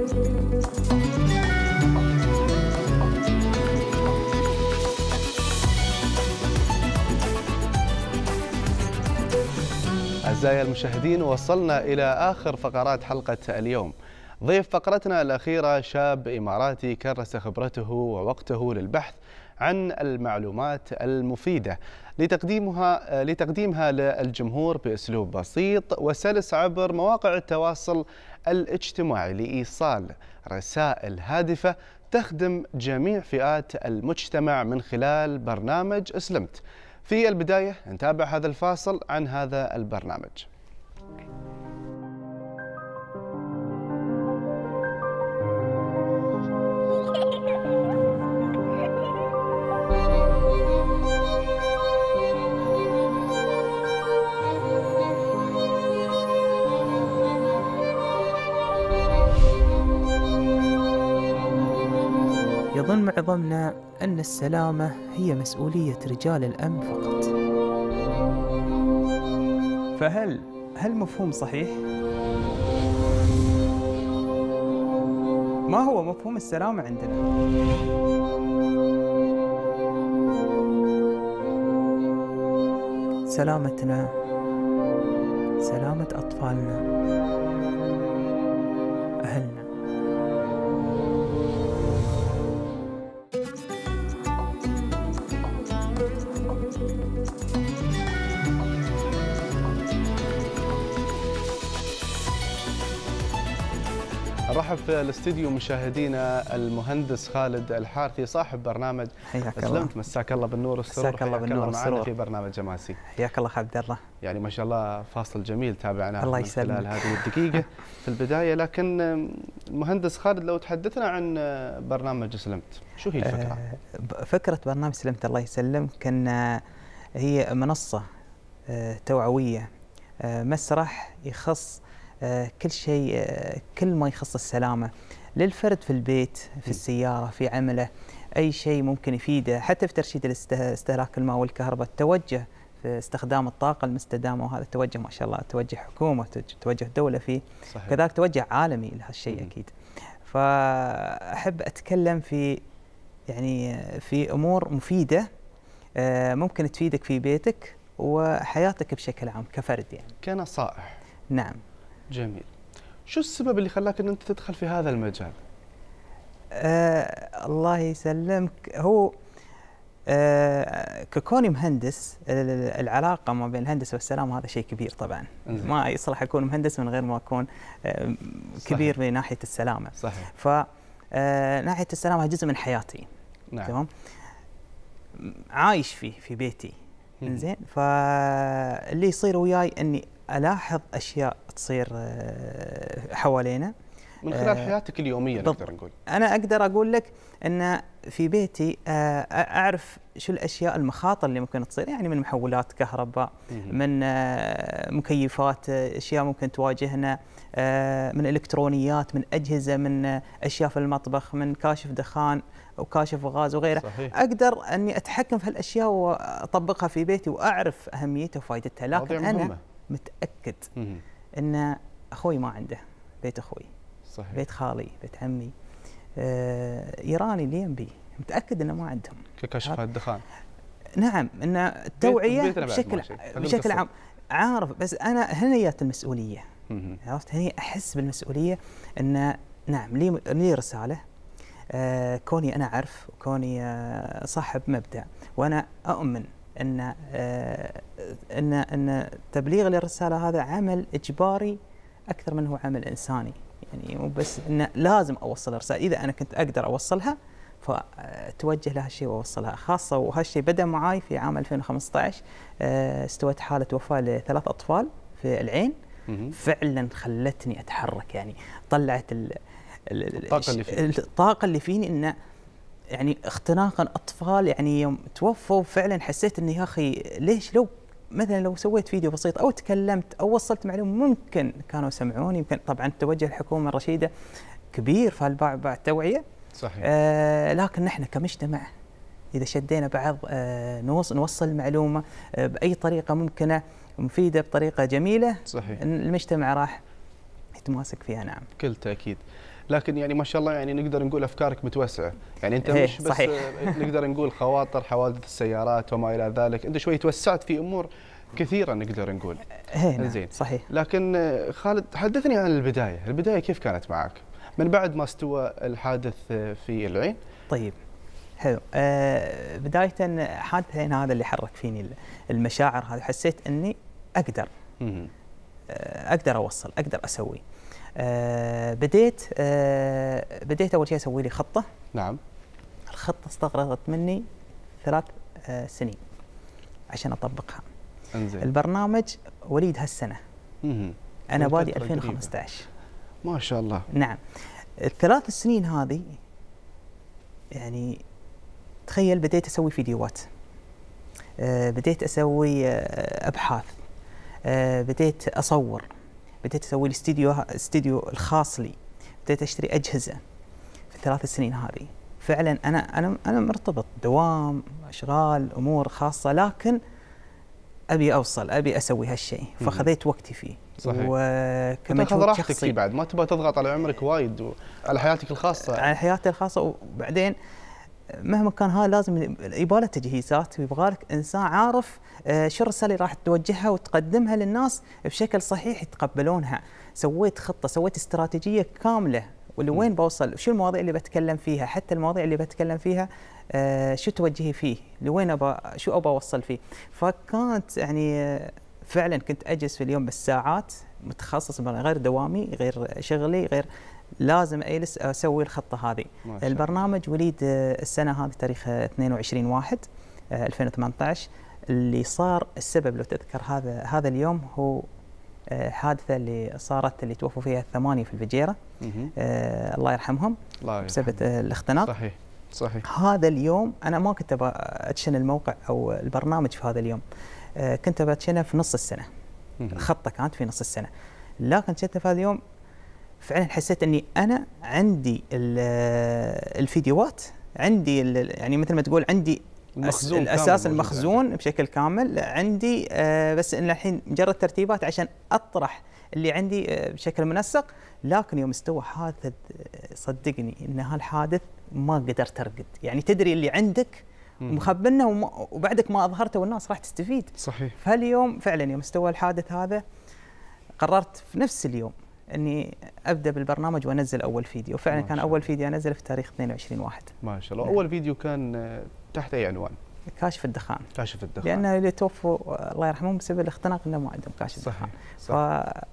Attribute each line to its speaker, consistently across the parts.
Speaker 1: أعزائي المشاهدين وصلنا إلى آخر فقرات حلقة اليوم ضيف فقرتنا الأخيرة شاب إماراتي كرس خبرته ووقته للبحث عن المعلومات المفيدة لتقديمها آه، لتقديمها للجمهور بأسلوب بسيط وسلس عبر مواقع التواصل الاجتماعي لإيصال رسائل هادفة تخدم جميع فئات المجتمع من خلال برنامج اسلمت في البداية نتابع هذا الفاصل عن هذا البرنامج
Speaker 2: عظمنا أن السلامة هي مسؤولية رجال الأمن فقط فهل هل مفهوم صحيح؟ ما هو مفهوم السلامة عندنا؟ سلامتنا سلامة أطفالنا
Speaker 1: نرحب في الاستديو مشاهدينا المهندس خالد الحارثي صاحب برنامج حياك الله اسلمت مساك الله بالنور والسرور مساك الله بالنور والسرور في برنامج جماسي حياك الله خالد الله يعني ما شاء الله فاصل جميل تابعناه الله يسلمك خلال هذه الدقيقة في البداية لكن المهندس خالد لو تحدثنا عن آه، برنامج اسلمت
Speaker 2: شو هي الفكرة؟ آه، فكرة برنامج اسلمت الله يسلمك أن آه، هي منصة توعوية مسرح يخص آه، كل شيء آه، كل ما يخص السلامه للفرد في البيت في السياره في عمله اي شيء ممكن يفيده حتى في ترشيد استهلاك الماء والكهرباء التوجه في استخدام الطاقه المستدامه وهذا توجه ما شاء الله توجه حكومه توجه دوله فيه صحيح. كذلك توجه عالمي لهالشيء اكيد فاحب اتكلم في يعني في امور مفيده آه، ممكن تفيدك في بيتك وحياتك بشكل عام كفرد يعني كنصائح نعم جميل شو السبب اللي خلاك ان انت تدخل في هذا المجال آه الله يسلمك هو آه ككوني مهندس العلاقه ما بين الهندسه والسلام هذا شيء كبير طبعا أنزل. ما يصلح اكون مهندس من غير ما اكون آه كبير صحيح. من ناحيه السلامه صحيح ف آه ناحيه السلامه جزء من حياتي نعم تمام عايش فيه في بيتي زين فاللي يصير وياي اني الاحظ اشياء تصير آه، حوالينا من خلال آه، حياتك اليوميه نقدر نقول انا اقدر اقول لك ان في بيتي آه، اعرف شو الاشياء المخاطر اللي ممكن تصير يعني من محولات كهرباء من مكيفات اشياء ممكن تواجهنا من الكترونيات من اجهزه من اشياء في المطبخ من كاشف دخان وكاشف غاز وغيره صحيح. اقدر اني اتحكم في هالاشياء واطبقها في بيتي واعرف اهميتها وفائدتها لكن انا مهمة. متاكد ان اخوي ما عنده بيت اخوي صحيح. بيت خالي بيت عمي آه ايراني بي متاكد انه ما عندهم ككشف الدخان نعم ان التوعيه بشكل بشكل عام عارف بس انا هنا جات المسؤوليه عرفت هني احس بالمسؤوليه ان نعم لي لي رساله آه كوني انا اعرف وكوني آه صاحب مبدا وانا اؤمن ان آه، ان ان تبليغ الرساله هذا عمل اجباري اكثر من هو عمل انساني يعني مو بس انه لازم اوصل الرساله اذا انا كنت اقدر اوصلها فتوجه لها الشيء واوصلها خاصه وهالشيء بدا معي في عام 2015 آه، استوت حاله وفاه لثلاث اطفال في العين فعلا خلتني اتحرك يعني طلعت الطاقه اللي فيني الطاقه اللي فيني انه يعني اختناقا اطفال يعني يوم توفوا فعلا حسيت اني يا اخي ليش لو مثلا لو سويت فيديو بسيط او تكلمت او وصلت معلومه ممكن كانوا يسمعوني يمكن طبعا توجه الحكومه الرشيده كبير في بعد التوعيه صحيح آه لكن نحن كمجتمع اذا شدينا بعض آه نوصل نوصل المعلومه آه باي طريقه ممكنه مفيده بطريقه جميله صحيح المجتمع راح يتماسك فيها نعم
Speaker 1: كل تاكيد لكن يعني ما شاء الله يعني نقدر نقول افكارك متوسعه يعني انت إيه، مش بس صحيح. نقدر نقول خواطر حوادث السيارات وما الى ذلك انت شوي توسعت في امور كثيره نقدر نقول إيه، نعم، زين صحيح لكن خالد حدثني عن البدايه البدايه كيف كانت معك من بعد ما استوى الحادث في العين
Speaker 2: طيب حلو أه بدايه حادث العين هذا اللي حرك فيني المشاعر هذه حسيت اني اقدر آه، اقدر اوصل اقدر اسوي آه، بديت آه، بديت اول شيء اسوي لي خطه نعم الخطه استغرقت مني ثلاث سنين عشان اطبقها انزين البرنامج وليد هالسنه مم. انا بادي طيب، 2015 ما شاء الله نعم الثلاث سنين هذه يعني تخيل بديت اسوي فيديوهات بديت اسوي ابحاث آه، بديت اصور بديت اسوي لي استديو استديو الخاص لي بديت اشتري اجهزه في الثلاث سنين هذه فعلا انا انا انا مرتبط دوام اشغال امور خاصه لكن ابي اوصل ابي اسوي هالشيء فخذيت وقتي فيه صحيح وكمجهود راحتك فيه بعد ما تبغى تضغط على عمرك وايد وعلى حياتك الخاصه على حياتي الخاصه وبعدين مهما كان هاي لازم يبغى تجهيزات ويبغى لك انسان عارف آه، شو الرساله اللي راح توجهها وتقدمها للناس بشكل صحيح يتقبلونها، سويت خطه، سويت استراتيجيه كامله ولوين بوصل؟ وشو المواضيع اللي بتكلم فيها؟ حتى المواضيع اللي بتكلم فيها آه، شو توجهي فيه؟ لوين ابى شو ابى اوصل فيه؟ فكانت يعني آه، فعلا كنت اجلس في اليوم بالساعات متخصص غير دوامي غير شغلي غير لازم اجلس اسوي الخطه هذه البرنامج وليد آه، السنه هذه تاريخ 22 1 2018 اللي صار السبب لو تذكر هذا هذا اليوم هو آه، حادثه اللي صارت اللي توفوا فيها الثمانيه في الفجيره آه الله يرحمهم الله بسبب آه، الاختناق صحيح صحيح هذا اليوم انا ما كنت ادشن الموقع او البرنامج في هذا اليوم آه كنت أتشنه في نص السنه الخطه كانت في نص السنه لكن شفت في هذا اليوم فعلا حسيت اني انا عندي الفيديوهات عندي يعني مثل ما تقول عندي المخزون الاساس المخزون يعني. بشكل كامل عندي آه بس ان الحين مجرد ترتيبات عشان اطرح اللي عندي آه بشكل منسق لكن يوم استوى حادث آه، صدقني ان هالحادث ما قدرت ارقد يعني تدري اللي عندك مخبنه وبعدك ما اظهرته والناس راح تستفيد صحيح فاليوم فعلا يوم استوى الحادث هذا قررت في نفس اليوم اني ابدا بالبرنامج وانزل اول فيديو فعلا كان اول فيديو انزله في تاريخ 22 واحد ما شاء
Speaker 1: الله نعم. اول فيديو كان تحت اي عنوان كاشف الدخان كاشف الدخان لان
Speaker 2: اللي توفوا الله يرحمهم بسبب الاختناق انه ما عندهم كاشف صحيح. الدخان صحيح. ف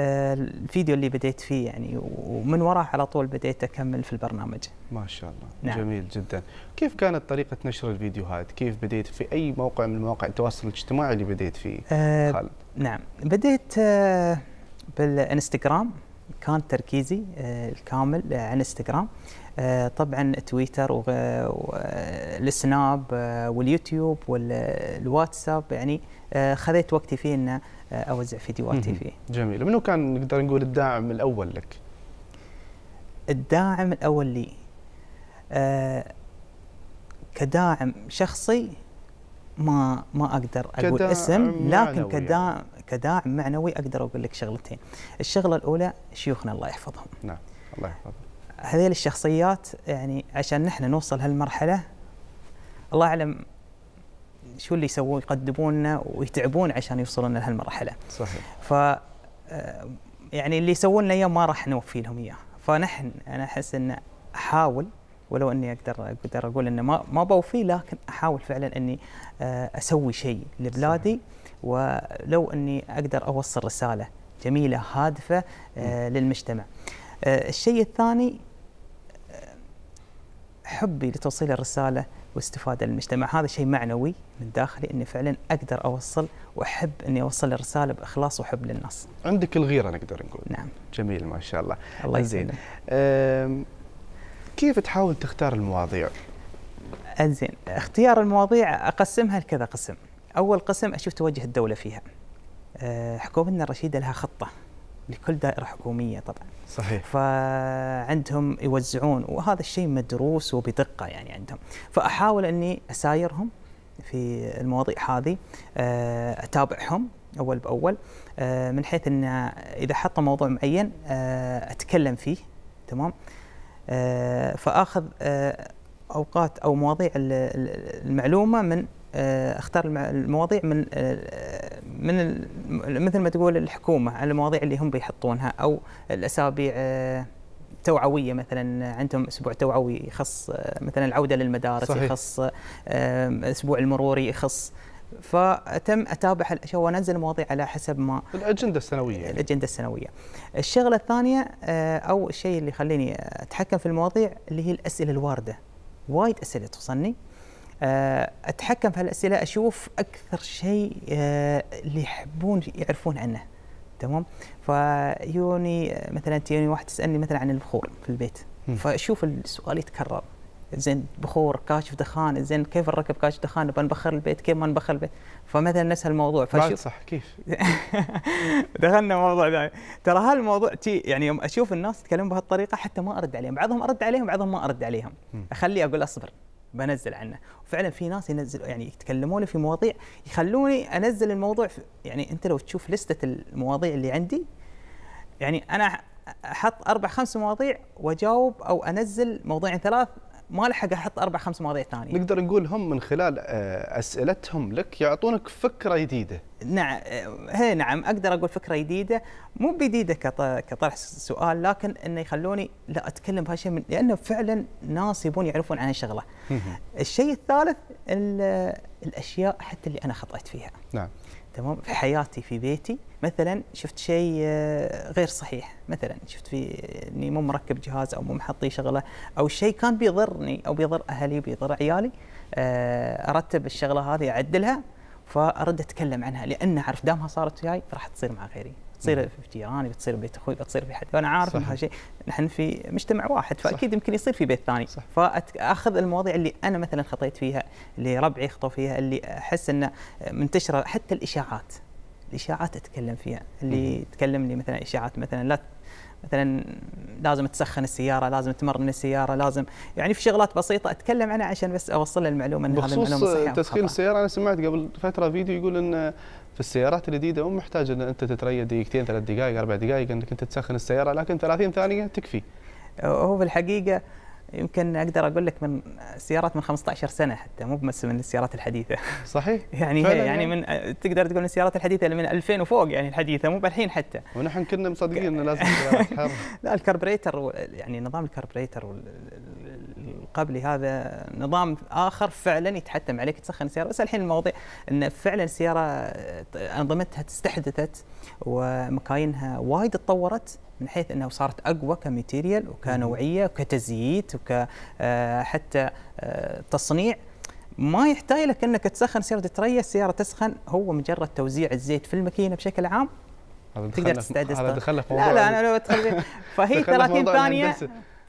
Speaker 2: آه، الفيديو اللي بديت فيه يعني ومن وراه على طول بديت اكمل في البرنامج. ما شاء
Speaker 1: الله نعم. جميل جدا. كيف كانت طريقه نشر الفيديوهات؟ كيف بديت في اي موقع من مواقع التواصل الاجتماعي اللي بديت فيه؟
Speaker 2: أه خالد؟ نعم بديت أه بالانستغرام كان تركيزي آه، الكامل آه، على الانستغرام آه، طبعا تويتر والسناب واليوتيوب والواتساب يعني خذيت وقتي فيه ان اوزع فيديوهاتي فيه. جميل، منو كان نقدر نقول الداعم الاول لك؟ الداعم الاول لي كداعم شخصي ما ما اقدر اقول اسم لكن يعني. كداعم كداعم معنوي اقدر اقول لك شغلتين. الشغله الاولى شيوخنا الله يحفظهم.
Speaker 1: نعم الله يحفظهم.
Speaker 2: هذه الشخصيات يعني عشان نحن نوصل هالمرحله الله اعلم شو اللي يسوون يقدموننا ويتعبون عشان يوصلون لهالمرحله. صحيح. ف آه، يعني اللي يسوون لنا اياه ما راح نوفي لهم اياه، فنحن انا احس ان احاول ولو اني اقدر اقدر اقول انه ما ما بوفي لكن احاول فعلا اني آه، اسوي شيء لبلادي صحيح. ولو اني اقدر اوصل رساله جميله هادفه آه، للمجتمع. آه، الشيء الثاني آه، حبي لتوصيل الرساله واستفاده للمجتمع، هذا شيء معنوي من داخلي اني فعلا اقدر اوصل واحب اني اوصل الرساله باخلاص وحب للناس. عندك الغيره نقدر نقول. نعم. جميل ما شاء الله. الله يزين. كيف تحاول تختار المواضيع؟ انزين اختيار المواضيع اقسمها لكذا قسم. اول قسم اشوف توجه الدوله فيها آه، حكومتنا الرشيده لها خطه لكل دائره حكوميه طبعا صحيح فعندهم يوزعون وهذا الشيء مدروس وبدقه يعني عندهم فاحاول اني اسايرهم في المواضيع هذه آه، اتابعهم اول باول آه، من حيث ان اذا حطوا موضوع معين اتكلم فيه تمام فاخذ اوقات او مواضيع المعلومه من آه، اختار المواضيع من آه، من مثل ما تقول الحكومه على المواضيع اللي هم بيحطونها او الاسابيع آه، توعويه مثلا عندهم اسبوع توعوي يخص مثلا العوده للمدارس صحيح. يخص اسبوع المروري يخص فتم اتابع الاشياء وانزل المواضيع على حسب ما الاجنده السنويه يعني. الاجنده السنويه. الشغله الثانيه او الشيء اللي يخليني اتحكم في المواضيع اللي هي الاسئله الوارده. وايد اسئله توصلني آه، اتحكم في هالاسئله اشوف اكثر شيء آه، اللي يحبون يعرفون عنه تمام فيوني آه، مثلا تجيني واحد تسالني مثلا عن البخور في البيت فاشوف السؤال يتكرر زين بخور كاشف دخان زين كيف نركب كاشف دخان بنبخر نبخر البيت كيف ما نبخر البيت فمثلا نفس الموضوع فشوف صح كيف دخلنا موضوع ثاني ترى هالموضوع تي يعني يوم اشوف الناس يتكلمون بهالطريقه حتى ما ارد عليهم بعضهم ارد عليهم بعضهم ما ارد عليهم اخلي اقول اصبر بنزل عنه وفعلا في ناس ينزل يعني يتكلمون في مواضيع يخلوني انزل الموضوع يعني انت لو تشوف لسته المواضيع اللي عندي يعني انا احط اربع خمس مواضيع واجاوب او انزل موضوعين ثلاث ما لحق احط اربع خمس مواضيع ثانيه.
Speaker 1: نقدر نقول هم من خلال آه، اسئلتهم لك يعطونك
Speaker 2: فكره جديده. نعم آه، هي نعم اقدر اقول فكره جديده مو بجديده كطرح سؤال لكن انه يخلوني لا اتكلم بهالشيء من لانه فعلا ناس يبون يعرفون عن الشغله. الشيء الثالث الاشياء حتى اللي انا خطأت فيها. نعم. تمام في حياتي في بيتي مثلا شفت شيء آه، غير صحيح مثلا شفت في آه، اني مو مركب جهاز او مو محطي شغله او شيء كان بيضرني او بيضر اهلي بيضر عيالي آه، ارتب الشغله هذه اعدلها فارد اتكلم عنها لان اعرف دامها صارت وياي راح تصير مع غيري بتصير في جيراني بتصير بيت اخوي بتصير في حد فانا عارف ان هذا شيء نحن في مجتمع واحد فاكيد يمكن يصير في بيت ثاني فاخذ المواضيع اللي انا مثلا خطيت فيها اللي ربعي خطوا فيها اللي احس انه منتشره حتى الاشاعات الاشاعات اتكلم فيها اللي تكلمني مثلا اشاعات مثلا لا مثلا لازم تسخن السياره لازم تمرن السياره لازم يعني في شغلات بسيطه اتكلم عنها عشان بس اوصل المعلومه ان هذه المعلومه صحيحه تسخين
Speaker 1: السياره انا سمعت قبل فتره فيديو يقول ان في السيارات الجديده مو محتاج ان انت تتريد دقيقتين ثلاث دقائق اربع دقائق انك انت
Speaker 2: تسخن السياره لكن 30 ثانيه تكفي هو في الحقيقه يمكن اقدر اقول لك من سيارات من 15 سنه حتى مو بس من السيارات الحديثه صحيح يعني هي يعني, يعني من تقدر تقول من السيارات الحديثه من 2000 وفوق يعني الحديثه مو بالحين حتى ونحن كنا مصدقين انه لازم لا الكربريتر يعني نظام الكربريتر قبل هذا نظام اخر فعلا يتحتم عليك تسخن السياره بس الحين الموضوع ان فعلا السياره انظمتها استحدثت ومكاينها وايد تطورت من حيث انه صارت اقوى كماتيريال وكنوعيه وكتزييت وك حتى تصنيع ما يحتاج لك انك تسخن سياره تري السياره تسخن هو مجرد توزيع الزيت في الماكينه بشكل عام تقدر تستعد هذا موضوع لا لا انا لو فهي 30 ثانيه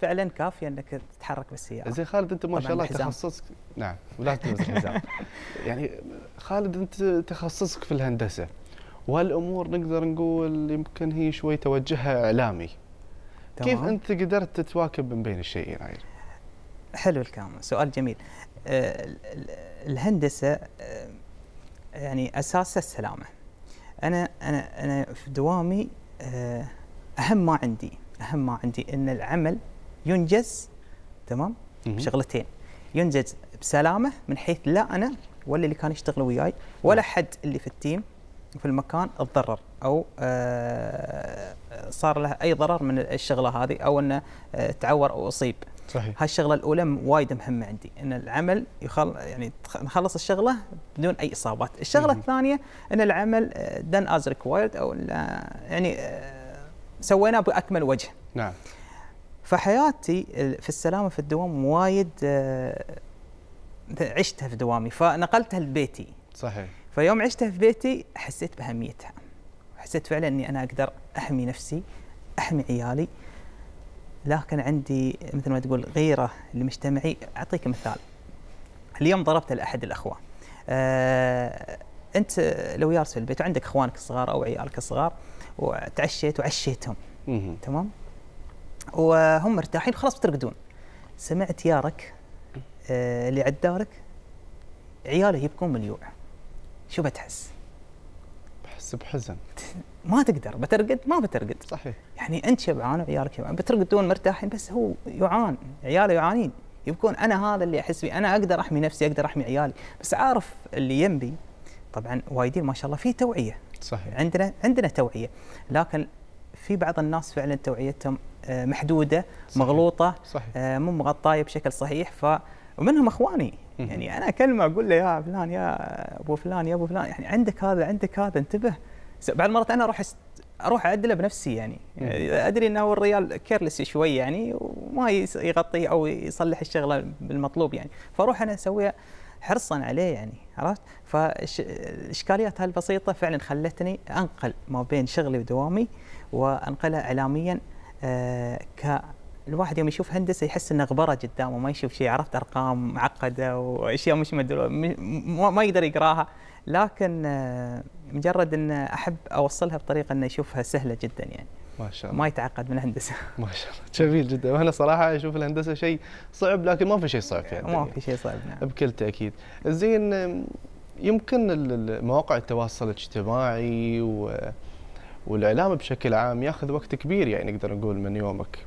Speaker 2: فعلا كافيه انك تتحرك بالسياره زين خالد انت ما شاء الله تخصصك نعم ولا تلبس حزام يعني خالد انت
Speaker 1: تخصصك في الهندسه وهالامور نقدر نقول يمكن هي شوي توجهها اعلامي تمام. كيف انت قدرت تتواكب من بين الشيئين يعني؟ حلو
Speaker 2: الكلام سؤال جميل أه، الهندسه أه، يعني اساسها السلامه انا انا انا في دوامي أه، اهم ما عندي اهم ما عندي ان العمل ينجز تمام بشغلتين ينجز بسلامه من حيث لا انا ولا اللي كان يشتغل وياي ولا نعم. حد اللي في التيم في المكان اتضرر او آه، صار له اي ضرر من الشغله هذه او انه آه، تعور او اصيب صحيح هالشغله الاولى وايد مهمه عندي ان العمل يخل يعني نخلص الشغله بدون اي اصابات الشغله الثانيه ان العمل دن از ريكوايرد او آه، يعني سويناه باكمل وجه نعم فحياتي في السلامه في الدوام وايد آه، عشتها في دوامي فنقلتها لبيتي صحيح فيوم عشتها في بيتي حسيت باهميتها حسيت فعلا اني انا اقدر احمي نفسي احمي عيالي لكن عندي مثل ما تقول غيره لمجتمعي اعطيك مثال اليوم ضربت لاحد الاخوه أه انت لو جالس في البيت وعندك اخوانك الصغار او عيالك الصغار وتعشيت وعشيتهم تمام وهم مرتاحين خلاص بترقدون سمعت يارك آه، اللي عند دارك عياله يبكون من الجوع شو بتحس؟ بحس بحزن ما تقدر بترقد ما بترقد صحيح يعني انت شبعان وعيالك شبعان بترقدون مرتاحين بس هو يعان عياله يعانين يبكون انا هذا اللي احس فيه انا اقدر احمي نفسي اقدر احمي عيالي بس عارف اللي ينبي طبعا وايدين ما شاء الله في توعيه صحيح عندنا عندنا توعيه لكن في بعض الناس فعلا توعيتهم آه، محدوده صحيح. مغلوطه صحيح. آه، مو مغطايه بشكل صحيح ف ومنهم اخواني يعني انا اكلمه اقول له يا فلان يا ابو فلان يا ابو فلان يعني عندك هذا عندك هذا انتبه بعد المرات انا اروح است... اروح اعدله بنفسي يعني. يعني, ادري انه هو الريال كيرلس شوي يعني وما يغطي او يصلح الشغله بالمطلوب يعني فاروح انا اسويها حرصا عليه يعني عرفت فالاشكاليات هالبسيطه فعلا خلتني انقل ما بين شغلي ودوامي وانقلها اعلاميا آه، ك الواحد يوم يشوف هندسه يحس انه غبره قدامه ما يشوف شيء عرفت ارقام معقده واشياء مش مدلوة ما يقدر يقراها لكن آه، مجرد ان احب اوصلها بطريقه انه يشوفها سهله جدا يعني ما شاء الله ما يتعقد من الهندسه ما شاء الله جميل جدا وانا صراحه اشوف الهندسه شيء صعب لكن ما في
Speaker 1: شيء صعب في ما في شيء صعب نعم بكل تاكيد زين يمكن مواقع التواصل الاجتماعي و والإعلام بشكل عام ياخذ وقت كبير يعني نقدر نقول من يومك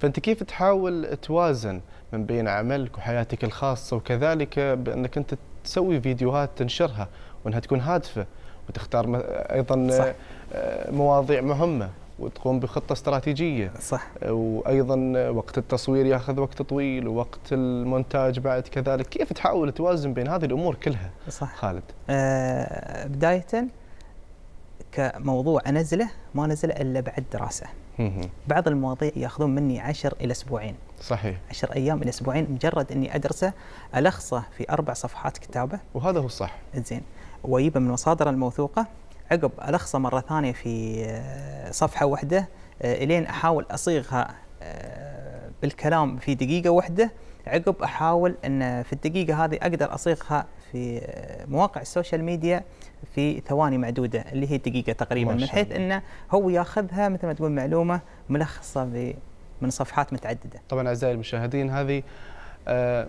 Speaker 1: فأنت كيف تحاول توازن من بين عملك وحياتك الخاصة وكذلك بأنك أنت تسوي فيديوهات تنشرها وأنها تكون هادفة وتختار أيضا صح. آه، مواضيع مهمة وتقوم بخطه استراتيجيه صح وايضا وقت التصوير ياخذ وقت طويل ووقت المونتاج بعد كذلك كيف تحاول توازن بين هذه الامور كلها صح خالد
Speaker 2: آه بدايه كموضوع انزله ما انزله الا بعد دراسه. بعض المواضيع ياخذون مني 10 الى اسبوعين. صحيح. 10 ايام الى اسبوعين مجرد اني ادرسه الخصه في اربع صفحات كتابه. وهذا هو الصح. زين واجيبه من مصادر الموثوقه عقب الخصه مره ثانيه في آه، صفحه واحده آه، الين احاول اصيغها آه، بالكلام في دقيقه واحده عقب احاول ان في الدقيقه هذه اقدر اصيغها في مواقع السوشيال ميديا في ثواني معدوده اللي هي دقيقه تقريبا من حيث انه هو ياخذها مثل ما تقول معلومه ملخصه من صفحات متعدده. طبعا اعزائي المشاهدين هذه
Speaker 1: آه،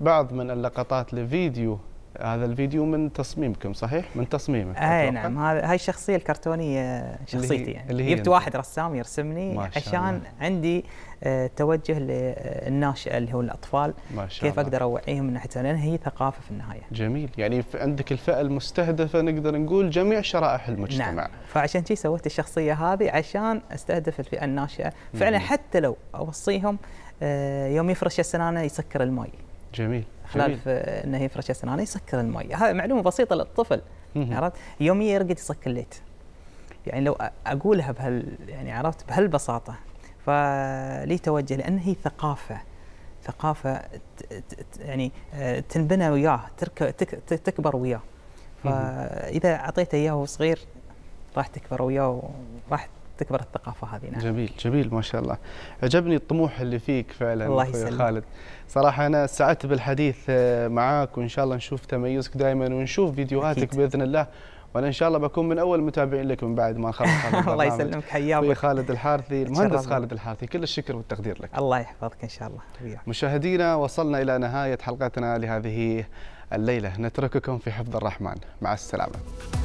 Speaker 1: بعض من اللقطات لفيديو هذا الفيديو من تصميمكم صحيح؟ من تصميمك اي آه، نعم
Speaker 2: هاي الشخصيه الكرتونيه آه، شخصيتي اللي هي يعني اللي هي جبت واحد رسام يرسمني عشان الله. عندي آه، توجه للناشئه اللي هو الاطفال ما شاء كيف الله. اقدر اوعيهم من ناحيه لان هي ثقافه في النهايه جميل يعني عندك الفئه المستهدفه نقدر نقول جميع شرائح المجتمع نعم. فعشان شي سويت الشخصيه هذه عشان استهدف الفئه الناشئه فعلا حتى لو اوصيهم يوم يفرش اسنانه يسكر المي جميل خلال انه يفرش اسنانه يسكر المي هذه معلومه بسيطه للطفل عرفت يوميا يرقد يسكر الليت يعني لو اقولها بهال يعني عرفت بهالبساطه فلي توجه لان هي ثقافه ثقافه يعني آه، تنبنى وياه تكبر وياه فاذا اعطيته اياه وهو صغير راح تكبر وياه وراح تكبر الثقافه هذه نعم.
Speaker 1: جميل جميل ما شاء الله عجبني الطموح اللي فيك فعلا الله يسلمك خالد صراحه انا سعدت بالحديث آه، معاك وان شاء الله نشوف تميزك دائما ونشوف فيديوهاتك أكيد. باذن الله وانا ان شاء الله بكون من اول متابعين من بعد ما خلص هذا الله يسلمك حياك خالد الحارثي المهندس خالد الحارثي كل الشكر والتقدير لك الله يحفظك ان شاء الله حبيبي. مشاهدينا وصلنا الى نهايه حلقتنا لهذه الليله نترككم في حفظ الرحمن مع السلامه